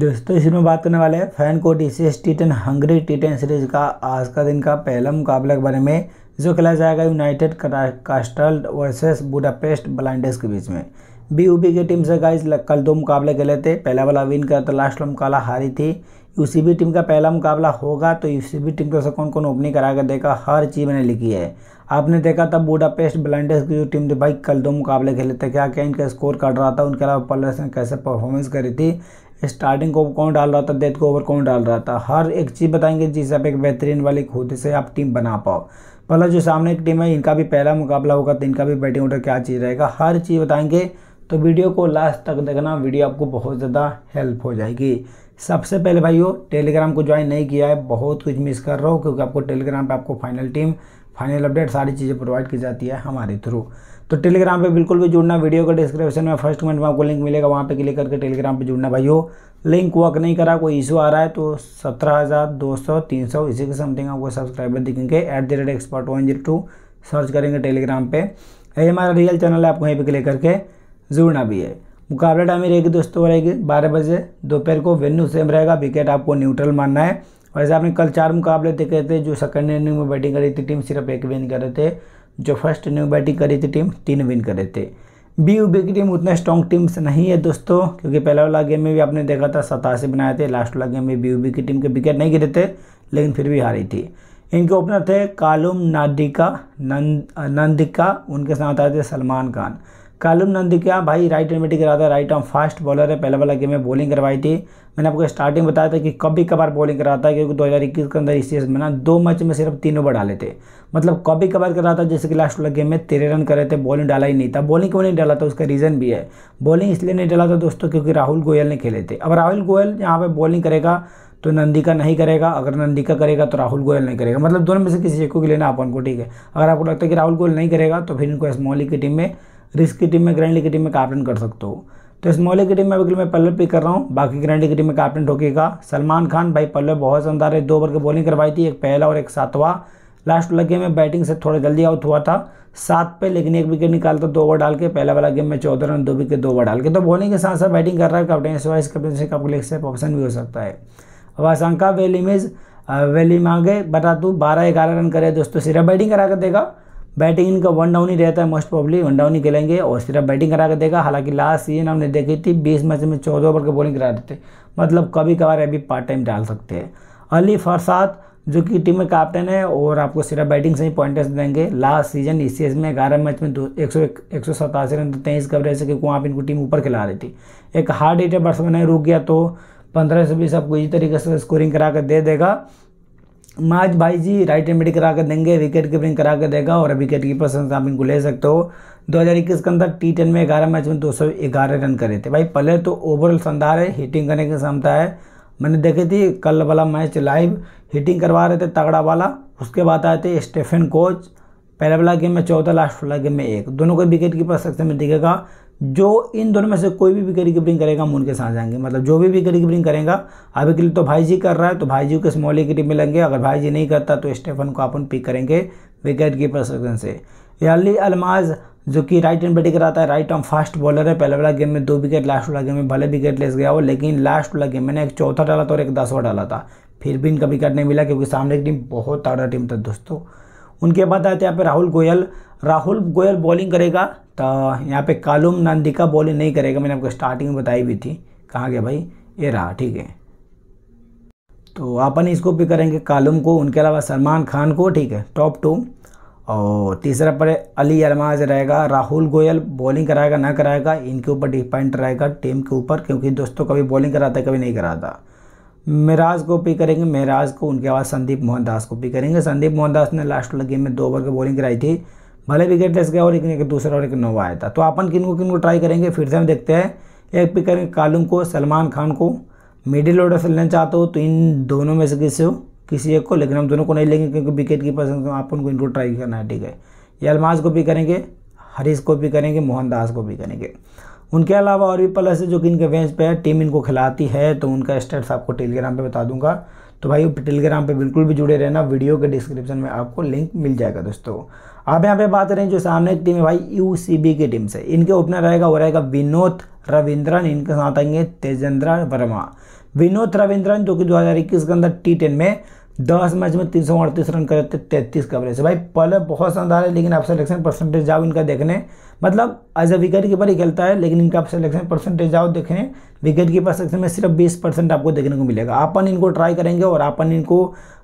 दोस्तों इसी में बात करने वाले हैं फैन को ECS T ten Hungary T ten series का आज का दिन का पहला मुकाबला के बारे में जो खेला जाएगा united castle versus Budapest blinders के बीच में बी यू बी की टीम से गाइज कल दो मुकाबले खेले थे पहला वाला विन किया तो लास्ट वाला मुकाबला हारी थी यूसीबी टीम का पहला मुकाबला होगा तो यूसीबी टीम को से कौन कौन ओपनिंग करा कर देखा हर चीज़ मैंने लिखी है आपने देखा था बूडापेस्ट ब्लाइंडर्स की जो टीम थी भाई कल दो मुकाबले खेले थे क्या क्या इनका स्कोर कट रहा था उनके अलावा पलर ने कैसे परफॉर्मेंस करी थी स्टार्टिंग को कौन डाल रहा था डेथ को ओवर कौन डाल रहा था हर एक चीज़ बताएंगे जिससे आप एक बेहतरीन वाली खुद से आप टीम बना पाओ पहला जो सामने एक टीम है इनका भी पहला मुकाबला होगा तो इनका भी बैटिंग ऑर्डर क्या चीज़ रहेगा हर चीज़ बताएंगे तो वीडियो को लास्ट तक देखना वीडियो आपको बहुत ज़्यादा हेल्प हो जाएगी सबसे पहले भाइयों टेलीग्राम को ज्वाइन नहीं किया है बहुत कुछ मिस कर रहा हो क्योंकि आपको टेलीग्राम पे आपको फाइनल टीम फाइनल अपडेट सारी चीज़ें प्रोवाइड की जाती है हमारे थ्रू तो टेलीग्राम पे बिल्कुल भी जुड़ना वीडियो के डिस्क्रिप्शन में फर्स्ट कमेंट में आपको लिंक मिलेगा वहाँ पे क्लिक करके टेलीग्राम पे जुड़ना भाई हो लिंक वर्क नहीं करा कोई इशू आ रहा है तो सत्रह हज़ार दो सौ तीन सौ इसी के समथिंग आपको सब्सक्राइबर दिखेंगे at the rate expert one zero two search करेंगे टेलीग्राम पर यही हमारा रियल चैनल है आपको यहीं पर क्लिक करके जुड़ना भी है मुकाबला टाइम रहेगी दोस्तों रहेगी बारह बजे दोपहर को वेन्यू सेम रहेगा विकेट आपको न्यूट्रल मानना है वैसे आपने कल चार मुकाबले देखे थे जो सेकंड इनिंग में बैटिंग करी थी टीम सिर्फ एक विन करे थे जो फर्स्ट इनिंग में बैटिंग करी थी टीम तीन विन करे थे बी यू की टीम उतना स्ट्रॉन्ग टीम्स नहीं है दोस्तों क्योंकि पहला वाला गेम में भी आपने देखा था सतासी बनाए थे लास्ट वाला गेम में बी यू बी की टीम के विकेट नहीं गिरे थे लेकिन फिर भी हारी थी इनके ओपनर थे कालुम नादिका नंद नंदिका उनके साथ आए थे सलमान खान कालम नंदिका भाई राइट हैंड बैटिंग करा था राइट आर्म फास्ट बॉलर है पहला वाला गेम में बॉलिंग करवाई थी मैंने आपको स्टार्टिंग बताया था कि कभी कभार बॉलिंग कराता था क्योंकि 2021 के अंदर इस सीरीज में ना दो मैच में सिर्फ तीन ओवर डाले थे मतलब कभी कभार करा था जैसे कि लास्ट वाला गेम में तेरह रन करे थे बॉलिंग डाला ही नहीं था बॉलिंग क्यों नहीं डाला था उसका रीज़न भी है बॉलिंग इसलिए नहीं डाला था दोस्तों क्योंकि राहुल गोयल ने खेले थे अब राहुल गोयल यहाँ पर बॉलिंग करेगा तो नंदिका नहीं करेगा अगर नंदिका करेगा तो राहुल गोयल नहीं करेगा मतलब दोनों में से किसी एक को लेना आप को ठीक है अगर आपको लगता है कि राहुल गोयल नहीं करेगा तो फिर इनको स्मॉली की टीम में रिस्क की टीम में लीग की टीम में कैप्टन कर सकते हो तो स्मॉली की टीम में अभी मैं पल्लव पिक कर रहा हूँ बाकी लीग की टीम में कैप्टन ठोकेगा सलमान खान भाई पल्लव बहुत शानदार है दो ओवर की बॉलिंग करवाई थी एक पहला और एक सातवा लास्ट वाला गेम में बैटिंग से थोड़ा जल्दी आउट हुआ था सात पे लेकिन एक विकेट निकालता दो ओवर डाल के पहला वाला गेम में चौदह रन दो विकेट दो ओवर डाल के तो बॉलिंग के साथ साथ बैटिंग कर रहा है कैप्टन वाइस कैप्टनशिप आपको लेग से ऑप्शन भी हो सकता है अब आशंका वेल इमेज वेली मांगे बता दूँ बारह ग्यारह रन करे दोस्तों सीधा बैटिंग करा कर देगा बैटिंग इनका वन डाउन ही रहता है मोस्ट प्रॉब्ली वन डाउन ही खेलेंगे और सिर्फ बैटिंग करा के देगा हालांकि लास्ट सीजन हमने देखी थी बीस मैच में चौदह ओवर के बॉलिंग करा देते मतलब कभी कभार अभी पार्ट टाइम डाल सकते हैं अली फरसाद जो कि टीम में कैप्टन है और आपको सिर्फ बैटिंग से ही पॉइंट देंगे लास्ट सीजन ई सी में ग्यारह मैच में दो एक सौ एक सौ सतासी रन तेईस कवरेज से क्योंकि वहाँ पर इनको टीम ऊपर खिला रही थी एक हार्ड हिटर बैट्समैन है रुक गया तो पंद्रह से बीस आपको इसी तरीके से स्कोरिंग करा कर दे देगा माज भाई जी राइट एंड मिड करा कर देंगे विकेट कीपिंग करा कर देगा और विकेट कीपर से आप इनको ले सकते हो 2021 के अंदर टी टेन में ग्यारह मैच में 211 रन करे थे भाई पहले तो ओवरऑल शानदार है हिटिंग करने की क्षमता है मैंने देखी थी कल वाला मैच लाइव हिटिंग करवा रहे थे तगड़ा वाला उसके बाद आए थे स्टेफन कोच पहले वाला गेम में चौदह लास्ट वाला गेम में एक दोनों को विकेट कीपर सक्सेस में दिखेगा जो इन दोनों में से कोई भी विकेट कीपिंग करेगा हम उनके साथ जाएंगे मतलब जो भी विकेट कीपिंग करेगा अभी के लिए तो भाई जी कर रहा है तो भाई जी को स्मॉल विकेट मिलेंगे अगर भाई जी नहीं करता तो स्टेफन को अपन पिक करेंगे विकेट कीपर सेक्शन से याली अलमाज जो कि राइट हैंड बैटिंग कराता है राइट आर्म फास्ट बॉलर है पहले वाला गेम में दो विकेट लास्ट वाला गेम में भले विकेट लेस गया हो लेकिन लास्ट वाला गेम मैंने एक चौथा डाला था और एक दसवा डाला था फिर भी इनका विकेट नहीं मिला क्योंकि सामने की टीम बहुत तगड़ा टीम था दोस्तों उनके बाद आते हैं यहाँ पे राहुल गोयल राहुल गोयल बॉलिंग करेगा तो यहाँ पे कालुम नंदिका बॉलिंग नहीं करेगा मैंने आपको स्टार्टिंग में बताई भी थी कहाँ गया भाई ये रहा ठीक है तो अपन इसको भी करेंगे कालुम को उनके अलावा सलमान खान को ठीक है टॉप टू और तीसरा पर अली अरमाज रहेगा राहुल गोयल बॉलिंग कराएगा ना कराएगा इनके ऊपर डिपेंड रहेगा टीम के ऊपर क्योंकि दोस्तों कभी बॉलिंग कराता है कभी नहीं कराता मिराज पिक करेंगे मिराज को उनके बाद संदीप मोहनदास को पिक करेंगे संदीप मोहनदास ने लास्ट वाले गेम में दो ओवर की बॉलिंग कराई थी भले विकेट दस गया और एक, एक दूसरा और एक नोवा आया था तो अपन किन को किन को ट्राई करेंगे फिर से हम देखते हैं एक पिक करेंगे कालूम को सलमान खान को मिडिल ऑर्डर से लेना चाहते हो तो इन दोनों में से किसी हो किसी एक को लेकिन हम दोनों को नहीं लेंगे क्योंकि विकेट की पसंद आप उनको इनको ट्राई करना है ठीक है यलमाज को भी करेंगे हरीश को भी करेंगे मोहनदास को भी करेंगे उनके अलावा और भी प्लस है जो कि इनके बेंच पे है टीम इनको खिलाती है तो उनका स्टेट्स आपको टेलीग्राम पे बता दूंगा तो भाई टेलीग्राम पे बिल्कुल भी जुड़े रहना वीडियो के डिस्क्रिप्शन में आपको लिंक मिल जाएगा दोस्तों आप यहाँ पे बात करें जो सामने एक टीम है भाई यू की टीम से इनके ओपनर रहेगा वो रहेगा विनोद रविंद्रन इनके साथ आएंगे तेजेंद्र वर्मा विनोद रविंद्रन जो कि दो के अंदर टी में दस मैच में तीन सौ अड़तीस रन करते तैंतीस कवरेज भाई पहले बहुत शानदार है लेकिन आप सिलेक्शन परसेंटेज जाओ इनका देखने मतलब एज अ विकेट कीपर ही खेलता है लेकिन इनका सिलेक्शन परसेंटेज आओ देखें विकेट कीपर सेक्शन में सिर्फ बीस परसेंट आपको देखने को मिलेगा अपन इनको ट्राई करेंगे और अपन इनको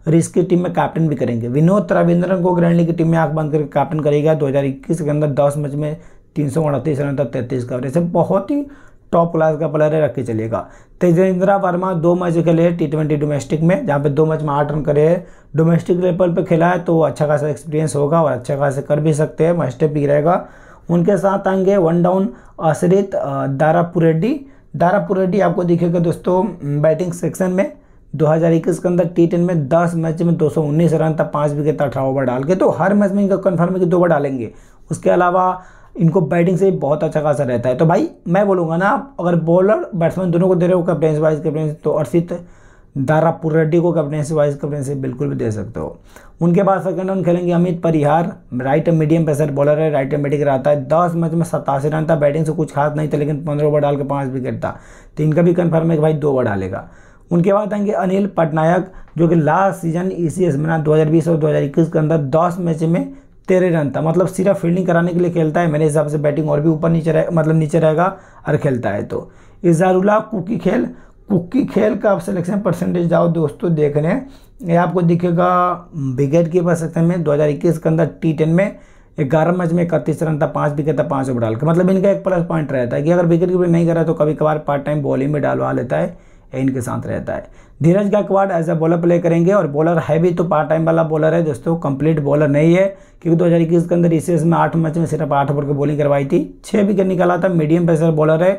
रिस्क की टीम में कैप्टन भी करेंगे विनोद रविंद्रन को ग्रैंडली की टीम में आंख बंद करके कैप्टन करेगा दो के अंदर दस मैच में तीन सौ अड़तीस रन तक तो तैंतीस का ऐसे बहुत ही टॉप क्लास का प्लेयर है रख के चलेगा तेजेंद्र वर्मा दो मैच खेले टी ट्वेंटी डोमेस्टिक में जहाँ पे दो मैच में आठ रन करे है डोमेस्टिक लेवल पे खेला है तो अच्छा खासा एक्सपीरियंस होगा और अच्छा खासा कर भी सकते हैं मस्टेप भी रहेगा उनके साथ आएंगे वन डाउन आश्रित दारापुर रेड्डी दारापुर रेड्डी आपको दिखेगा दोस्तों बैटिंग सेक्शन में 2021 के अंदर टी टेन में 10 मैच में 219 रन था पाँच विकेट अठारह ओवर डाल के तो हर मैच में इनका कन्फर्म है कि दो ओवर डालेंगे उसके अलावा इनको बैटिंग से बहुत अच्छा खासा रहता है तो भाई मैं बोलूँगा ना अगर बॉलर बैट्समैन दोनों को दे रहे हो कैप्टेंस वाइज कैप्टेंस तो अर्षित दारापुर रेड्डी को कैप्टनसी वाइस कैप्टनसी बिल्कुल भी दे सकते हो उनके बाद सेकंड राउंड खेलेंगे Amit Parihar right medium pacer bowler है राइट एम रहता है दस मैच में सतासी रन था बैटिंग से कुछ खास नहीं था लेकिन पंद्रह ओवर डाल के पाँच विकेट था तो इनका भी कन्फर्म है कि भाई दो ओवर डालेगा उनके बाद आएंगे अनिल पटनायक जो कि last season E C S में ना दो और 2021 के अंदर दस मैच में तेरह रन था मतलब सिर्फ फील्डिंग कराने के लिए खेलता है मेरे हिसाब से बैटिंग और भी ऊपर नीचे रहे मतलब नीचे रहेगा और खेलता है तो इजारुल्ला कुकी खेल कुकी खेल का आप सिलेक्शन परसेंटेज जाओ दोस्तों देख रहे हैं ये आपको दिखेगा विकेट कीपर सेक्शन में 2021 के अंदर टी टेन में ग्यारह मैच में इकतीस रन था पाँच विकेट था पाँच ओवर डाल के मतलब इनका एक प्लस पॉइंट रहता है कि अगर विकेट कीपर नहीं करा तो कभी कभार पार्ट टाइम बॉलिंग में डालवा लेता है इनके साथ रहता है Dheeraj Gaikwad as a bowler play करेंगे और बॉलर है भी तो पार्ट टाइम वाला बॉलर है दोस्तों कंप्लीट बॉलर नहीं है क्योंकि 2021 के अंदर इस में आठ मैच में सिर्फ आठ ओवर की बॉलिंग करवाई थी छः विकेट निकाला था मीडियम पेसर बॉलर है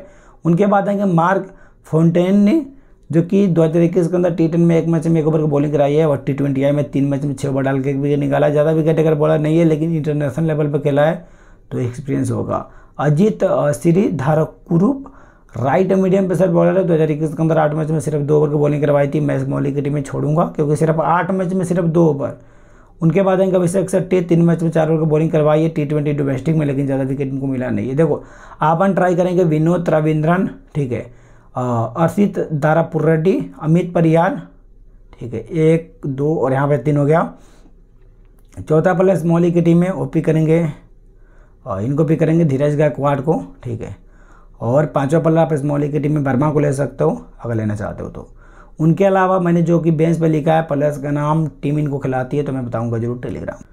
उनके बाद आएंगे मार्क फोनटेन ने जो कि दो हज़ार इक्कीस के अंदर टी टेन में एक मैच में एक ओवर की बॉलिंग कराई है और टी ट्वेंटी आई में तीन मैच में छः ओवर डाल के एक विकेट निकाला ज़्यादा विकेट अगर बॉलर नहीं है लेकिन इंटरनेशनल लेवल पर खेला है तो एक्सपीरियंस होगा Ajit Shri Dharkurup right medium pacer bowler है दो हज़ार इक्कीस के अंदर आठ मैच में सिर्फ दो ओवर की बॉलिंग करवाई थी मैच मोहली की टीम में छोड़ूंगा क्योंकि सिर्फ आठ मैच में सिर्फ दो ओवर उनके बाद इनका अक्सर सट्टे तीन मैच में चार ओवर की बॉलिंग करवाई है टी ट्वेंटी डोमेस्टिक में लेकिन ज़्यादा विकेट इनको मिला नहीं है देखो आपन ट्राई करेंगे विनोद रविंद्रन ठीक है अर्षित दारापुर रेड्डी अमित परियार ठीक है एक दो और यहाँ पे तीन हो गया चौथा प्लेस मोहली की टीम में वो पिक करेंगे और इनको पिक करेंगे धीरज गायकवाड़ को ठीक है और पांचवा पल्ला आप इस मौली की टीम में वर्मा को ले सकते हो अगर लेना चाहते हो तो उनके अलावा मैंने जो कि बेंच पर लिखा है प्लस का नाम टीम इनको खिलाती है तो मैं बताऊंगा जरूर टेलीग्राम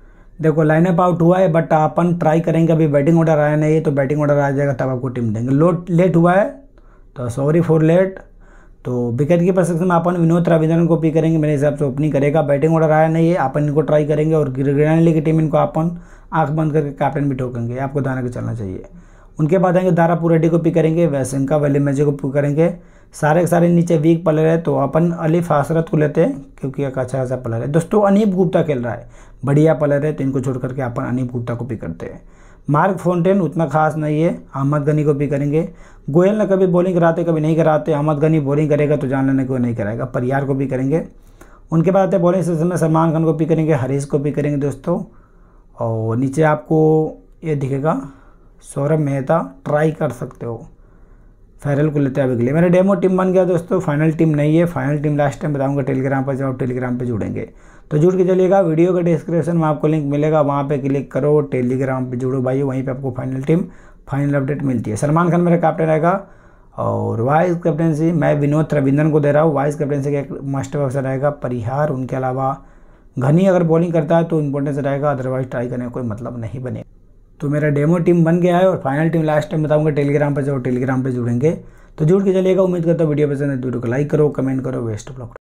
देखो लाइनअप आउट हुआ है बट अपन ट्राई करेंगे अभी बैटिंग ऑर्डर आया नहीं है तो बैटिंग ऑर्डर आ जाएगा तब आपको टीम देंगे लोट लेट हुआ है तो सॉरी फॉर लेट तो विकेट की सेक्शन में अपन विनोद रविंद्रन को पी करेंगे मेरे हिसाब से ओपनिंग करेगा बैटिंग ऑर्डर आया नहीं है अपन इनको ट्राई करेंगे और ग्रैंडली की टीम इनको अपन आंख बंद करके कैप्टन भी ठोकेंगे आपको दाना के चलना चाहिए उनके बाद आएंगे दारापुर रेड्डी को पी करेंगे इनका वैली मैजी को पिक करेंगे सारे के सारे नीचे वीक प्लेयर है तो अपन अली फासरत को लेते हैं क्योंकि एक अच्छा खासा प्लेयर है दोस्तों अनीप गुप्ता खेल रहा है बढ़िया प्लेयर है तो इनको छोड़ करके अपन अनीप गुप्ता को पिक करते हैं मार्क फोनटेन उतना खास नहीं है अहमद गनी को भी करेंगे गोयल ने कभी बॉलिंग कराते कभी नहीं कराते अहमद गनी बॉलिंग करेगा तो जान लेने को नहीं कराएगा परियार को भी करेंगे उनके बाद आते बॉलिंग सेक्शन में सलमान खान को भी करेंगे हरीश को भी करेंगे दोस्तों और नीचे आपको ये दिखेगा सौरभ मेहता ट्राई कर सकते हो फाइनल को लेते हैं अभी के लिए मेरा डेमो टीम बन गया दोस्तों फाइनल टीम नहीं है फाइनल टीम लास्ट टाइम बताऊंगा टेलीग्राम पर जाओ टेलीग्राम पर जुड़ेंगे तो जुड़ के चलिएगा वीडियो का डिस्क्रिप्शन में आपको लिंक मिलेगा वहाँ पे क्लिक करो टेलीग्राम पे जुड़ो भाई वहीं पे आपको फाइनल टीम फाइनल अपडेट मिलती है सलमान खान मेरा कैप्टन रहेगा और वाइस कैप्टनसी मैं विनोद रविंदन को दे रहा हूँ वाइस कैप्टनसी का एक मास्टर ऑफिसर रहेगा परिहार उनके अलावा घनी अगर बॉलिंग करता है तो इंपॉर्टेंस रहेगा अदरवाइज ट्राई करने का कोई मतलब नहीं बने तो मेरा डेमो टीम बन गया है और फाइनल टीम लास्ट टाइम बताऊंगा टेलीग्राम पर जाओ टेलीग्राम पर जुड़ेंगे तो जुड़ के चलिएगा उम्मीद करता हूँ वीडियो पसंद है तो वीडियो को लाइक करो कमेंट करो वेस्ट ब्लॉक